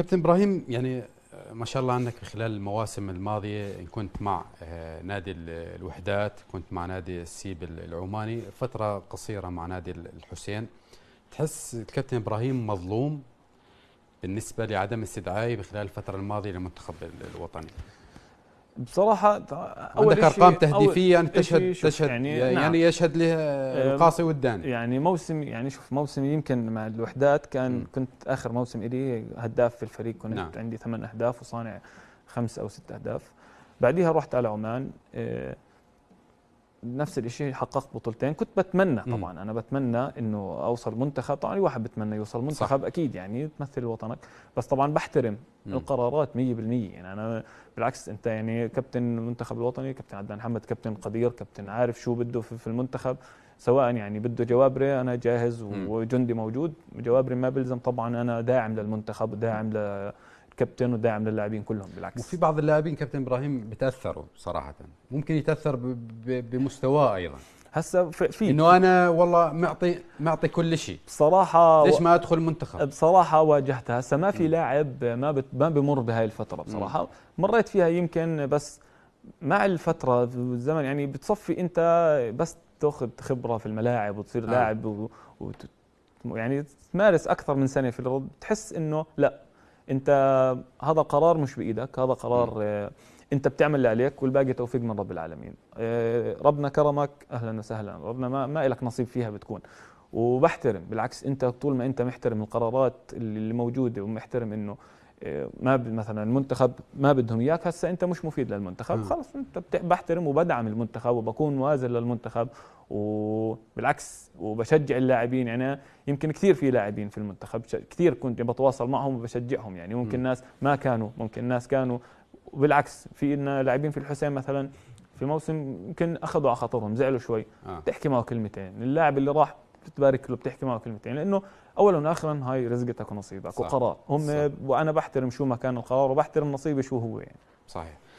كابتن ابراهيم يعني آه، ما شاء الله عنك خلال المواسم الماضيه كنت مع آه، نادي الوحدات كنت مع نادي السيب العماني فتره قصيره مع نادي الحسين تحس الكابتن ابراهيم مظلوم بالنسبه لعدم استدعائي خلال الفتره الماضيه للمنتخب الوطني بصراحة أول عندك أرقام تهديفية يعني تشهد تشهد يعني, يعني نعم يعني يشهد لها القاصي والداني يعني موسم يعني شوف موسم يمكن مع الوحدات كان كنت آخر موسم إلي هداف في الفريق كنت نعم. عندي ثمان أهداف وصانع خمس أو ست أهداف بعديها رحت على عمان آه نفس الشيء حققت بطولتين كنت بتمنى طبعا انا بتمنى انه اوصل منتخب طبعا اي واحد بتمنى يوصل منتخب صح. اكيد يعني تمثل وطنك بس طبعا بحترم مم. القرارات 100% يعني انا بالعكس انت يعني كابتن المنتخب الوطني كابتن عدنان محمد كابتن قدير كابتن عارف شو بده في المنتخب سواء يعني بده جوابري انا جاهز وجندي موجود جوابري ما بلزم طبعا انا داعم للمنتخب داعم ل كابتن وداعم للاعبين كلهم بالعكس وفي بعض اللاعبين كابتن ابراهيم بتاثروا صراحه ممكن يتاثر بمستواه ايضا هسه في انه انا والله معطي معطي كل شيء بصراحه ليش ما ادخل منتخب بصراحه واجهتها هسه ما في لاعب ما بت ما بمر بهاي الفتره بصراحه مريت فيها يمكن بس مع الفتره والزمن يعني بتصفي انت بس تاخذ خبره في الملاعب وتصير آه. لاعب و... وت... يعني تمارس اكثر من سنه في الرد بتحس انه لا انت هذا قرار مش بايدك هذا قرار آه، انت بتعمل اللي عليك والباقي توفيق من رب العالمين آه، ربنا كرمك اهلا وسهلا ربنا ما, ما لك نصيب فيها بتكون وبحترم بالعكس انت طول ما انت محترم القرارات اللي موجوده ومحترم انه ما مثلا المنتخب ما بدهم اياك هسه انت مش مفيد للمنتخب خلص انت بحترم وبدعم المنتخب وبكون موازن للمنتخب وبالعكس وبشجع اللاعبين يعني يمكن كثير في لاعبين في المنتخب كثير كنت بتواصل معهم وبشجعهم يعني ممكن ناس ما كانوا ممكن ناس كانوا وبالعكس في ان لاعبين في الحسين مثلا في موسم يمكن اخذوا على خاطرهم زعلوا شوي آه. تحكي معه كلمتين اللاعب اللي راح بتبارك له بتحكي معه كلمتين لانه يعني اولا واخرا هاي رزقتك ونصيبك صح وقرار هم صح. وانا بحترم شو ما كان القرار وبحترم نصيبي شو هو يعني صحيح